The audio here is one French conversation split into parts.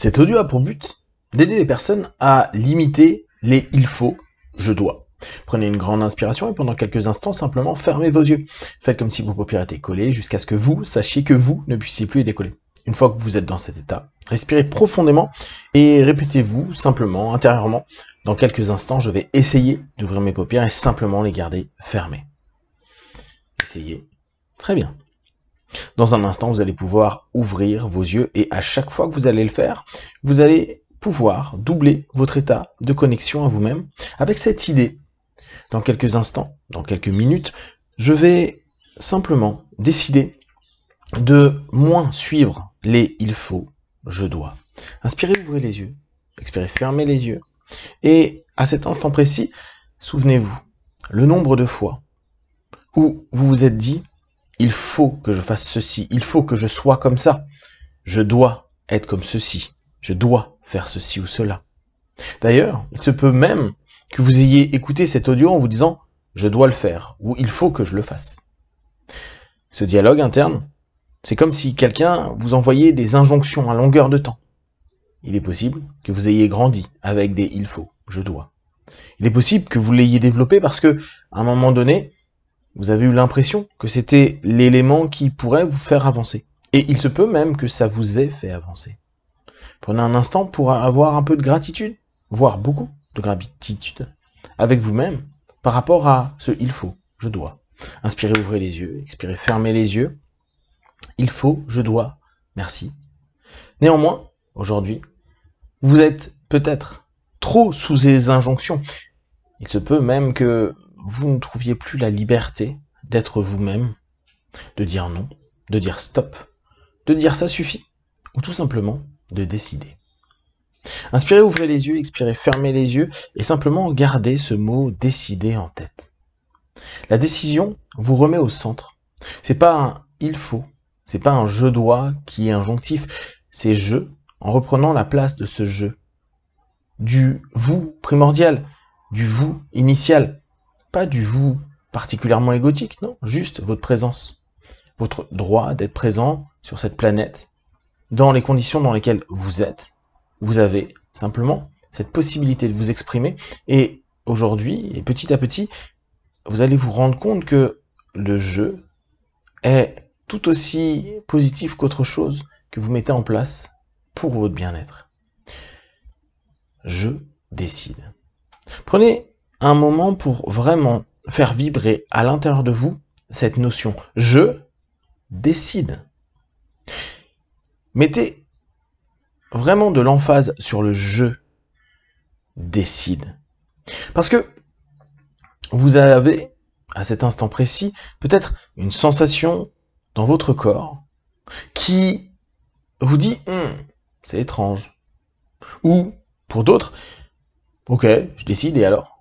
Cet audio a pour but d'aider les personnes à limiter les il faut, je dois. Prenez une grande inspiration et pendant quelques instants, simplement fermez vos yeux. Faites comme si vos paupières étaient collées jusqu'à ce que vous sachiez que vous ne puissiez plus les décoller. Une fois que vous êtes dans cet état, respirez profondément et répétez-vous simplement, intérieurement, dans quelques instants, je vais essayer d'ouvrir mes paupières et simplement les garder fermées. Essayez. Très bien. Dans un instant, vous allez pouvoir ouvrir vos yeux et à chaque fois que vous allez le faire, vous allez pouvoir doubler votre état de connexion à vous-même avec cette idée. Dans quelques instants, dans quelques minutes, je vais simplement décider de moins suivre les il faut, je dois. Inspirez, ouvrez les yeux. Expirez, fermez les yeux. Et à cet instant précis, souvenez-vous le nombre de fois où vous vous êtes dit il faut que je fasse ceci, il faut que je sois comme ça, je dois être comme ceci, je dois faire ceci ou cela. D'ailleurs, il se peut même que vous ayez écouté cet audio en vous disant je dois le faire ou il faut que je le fasse. Ce dialogue interne, c'est comme si quelqu'un vous envoyait des injonctions à longueur de temps. Il est possible que vous ayez grandi avec des il faut, je dois. Il est possible que vous l'ayez développé parce que, à un moment donné, vous avez eu l'impression que c'était l'élément qui pourrait vous faire avancer. Et il se peut même que ça vous ait fait avancer. Prenez un instant pour avoir un peu de gratitude, voire beaucoup de gratitude, avec vous-même par rapport à ce il faut, je dois. Inspirez, ouvrez les yeux, expirez, fermez les yeux. Il faut, je dois, merci. Néanmoins, aujourd'hui, vous êtes peut-être trop sous ces injonctions. Il se peut même que vous ne trouviez plus la liberté d'être vous-même, de dire non, de dire stop, de dire ça suffit, ou tout simplement de décider. Inspirez, ouvrez les yeux, expirez, fermez les yeux et simplement gardez ce mot décider en tête. La décision vous remet au centre. C'est pas un il faut, c'est pas un je dois qui est injonctif, c'est je en reprenant la place de ce je, du vous primordial, du vous initial, pas du vous particulièrement égotique, non, juste votre présence, votre droit d'être présent sur cette planète, dans les conditions dans lesquelles vous êtes. Vous avez simplement cette possibilité de vous exprimer, et aujourd'hui, petit à petit, vous allez vous rendre compte que le jeu est tout aussi positif qu'autre chose que vous mettez en place pour votre bien-être. Je décide. Prenez un moment pour vraiment faire vibrer à l'intérieur de vous cette notion. Je décide. Mettez vraiment de l'emphase sur le je décide. Parce que vous avez, à cet instant précis, peut-être une sensation dans votre corps qui vous dit hum, c'est étrange. Ou, pour d'autres, ok, je décide et alors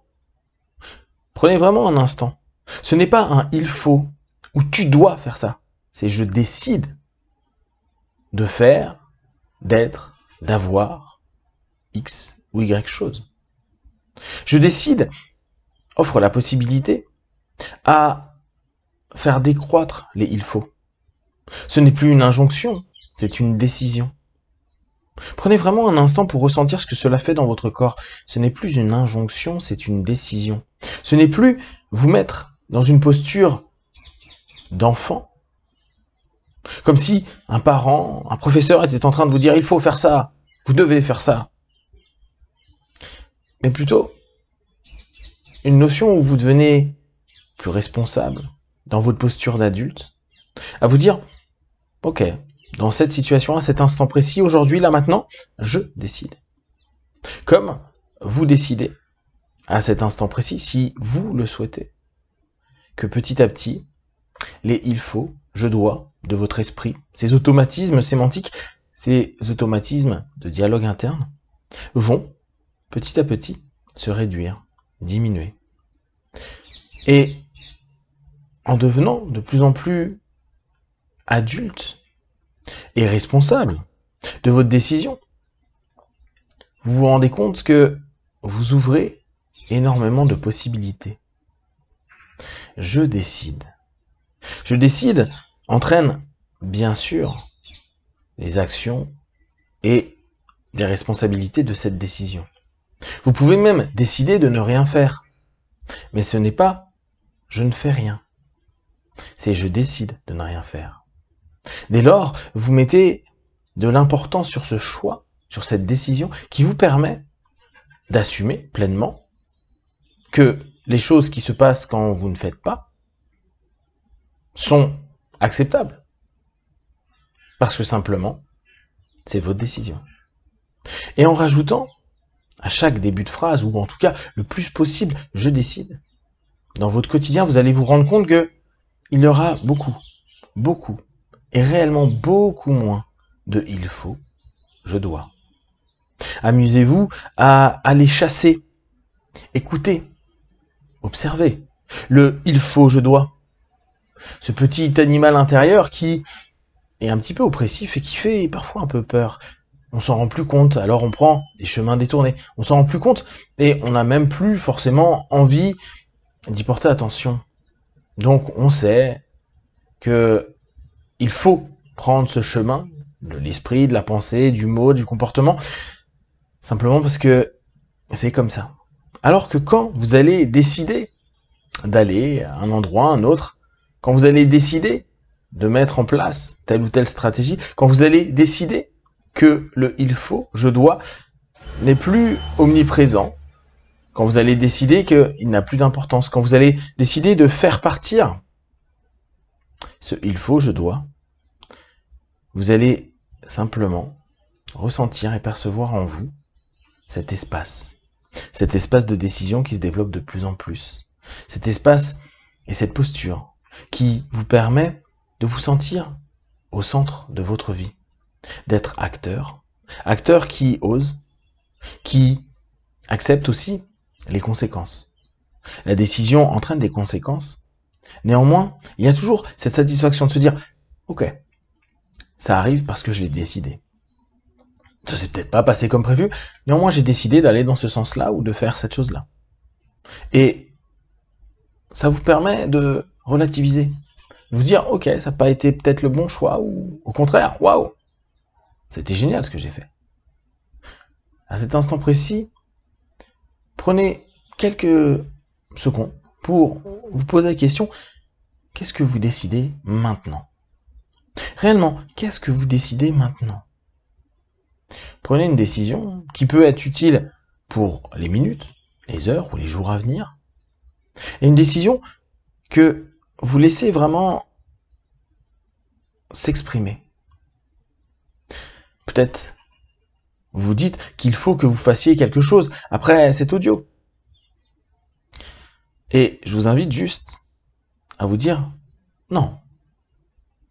Prenez vraiment un instant. Ce n'est pas un il faut ou tu dois faire ça. C'est je décide de faire, d'être, d'avoir X ou Y chose. Je décide offre la possibilité à faire décroître les il faut. Ce n'est plus une injonction, c'est une décision. Prenez vraiment un instant pour ressentir ce que cela fait dans votre corps. Ce n'est plus une injonction, c'est une décision. Ce n'est plus vous mettre dans une posture d'enfant, comme si un parent, un professeur était en train de vous dire il faut faire ça, vous devez faire ça. Mais plutôt une notion où vous devenez plus responsable dans votre posture d'adulte, à vous dire ok, dans cette situation, à cet instant précis, aujourd'hui, là, maintenant, je décide. Comme vous décidez, à cet instant précis, si vous le souhaitez, que petit à petit, les il faut, je dois, de votre esprit, ces automatismes sémantiques, ces automatismes de dialogue interne, vont, petit à petit, se réduire, diminuer. Et en devenant de plus en plus adulte et responsable de votre décision. Vous vous rendez compte que vous ouvrez énormément de possibilités. Je décide. Je décide entraîne bien sûr les actions et les responsabilités de cette décision. Vous pouvez même décider de ne rien faire. Mais ce n'est pas je ne fais rien. C'est je décide de ne rien faire. Dès lors, vous mettez de l'importance sur ce choix, sur cette décision qui vous permet d'assumer pleinement que les choses qui se passent quand vous ne faites pas sont acceptables. Parce que simplement, c'est votre décision. Et en rajoutant à chaque début de phrase, ou en tout cas le plus possible, je décide, dans votre quotidien, vous allez vous rendre compte que il y aura beaucoup, beaucoup et réellement beaucoup moins de il faut, je dois. Amusez-vous à aller chasser, écoutez, observez le il faut, je dois. Ce petit animal intérieur qui est un petit peu oppressif et qui fait parfois un peu peur. On s'en rend plus compte, alors on prend des chemins détournés. On s'en rend plus compte et on n'a même plus forcément envie d'y porter attention. Donc on sait que il faut prendre ce chemin de l'esprit, de la pensée, du mot, du comportement, simplement parce que c'est comme ça. Alors que quand vous allez décider d'aller à un endroit, un autre, quand vous allez décider de mettre en place telle ou telle stratégie, quand vous allez décider que le il faut, je dois, n'est plus omniprésent, quand vous allez décider qu'il n'a plus d'importance, quand vous allez décider de faire partir ce il faut, je dois, vous allez simplement ressentir et percevoir en vous cet espace, cet espace de décision qui se développe de plus en plus, cet espace et cette posture qui vous permet de vous sentir au centre de votre vie, d'être acteur, acteur qui ose, qui accepte aussi les conséquences. La décision entraîne des conséquences, Néanmoins, il y a toujours cette satisfaction de se dire, ok, ça arrive parce que je l'ai décidé. Ça s'est peut-être pas passé comme prévu, néanmoins j'ai décidé d'aller dans ce sens-là ou de faire cette chose-là. Et ça vous permet de relativiser, de vous dire, ok, ça n'a pas été peut-être le bon choix, ou au contraire, waouh, c'était génial ce que j'ai fait. À cet instant précis, prenez quelques secondes pour vous poser la question, qu'est-ce que vous décidez maintenant Réellement, qu'est-ce que vous décidez maintenant Prenez une décision qui peut être utile pour les minutes, les heures ou les jours à venir. Et une décision que vous laissez vraiment s'exprimer. Peut-être vous dites qu'il faut que vous fassiez quelque chose après cet audio. Et je vous invite juste à vous dire, non,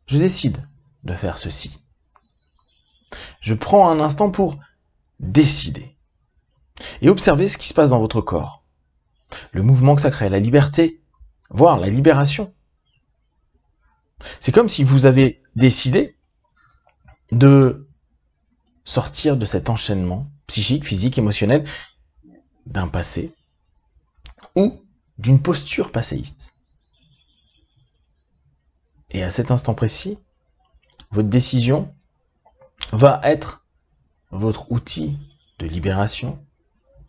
je décide de faire ceci. Je prends un instant pour décider. Et observer ce qui se passe dans votre corps. Le mouvement que ça crée, la liberté, voire la libération. C'est comme si vous avez décidé de sortir de cet enchaînement psychique, physique, émotionnel d'un passé ou d'une posture passéiste. Et à cet instant précis, votre décision va être votre outil de libération,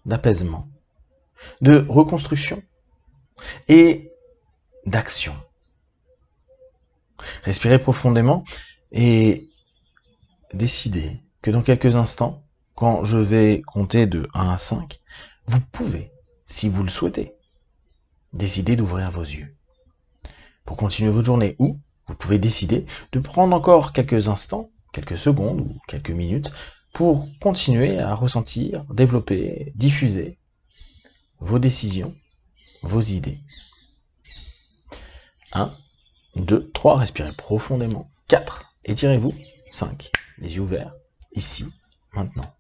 d'apaisement, de reconstruction et d'action. Respirez profondément et décidez que dans quelques instants, quand je vais compter de 1 à 5, vous pouvez, si vous le souhaitez, Décidez d'ouvrir vos yeux. Pour continuer votre journée ou vous pouvez décider de prendre encore quelques instants, quelques secondes ou quelques minutes pour continuer à ressentir, développer, diffuser vos décisions, vos idées. 1, 2, 3, respirez profondément. 4, étirez-vous. 5, les yeux ouverts, ici, maintenant.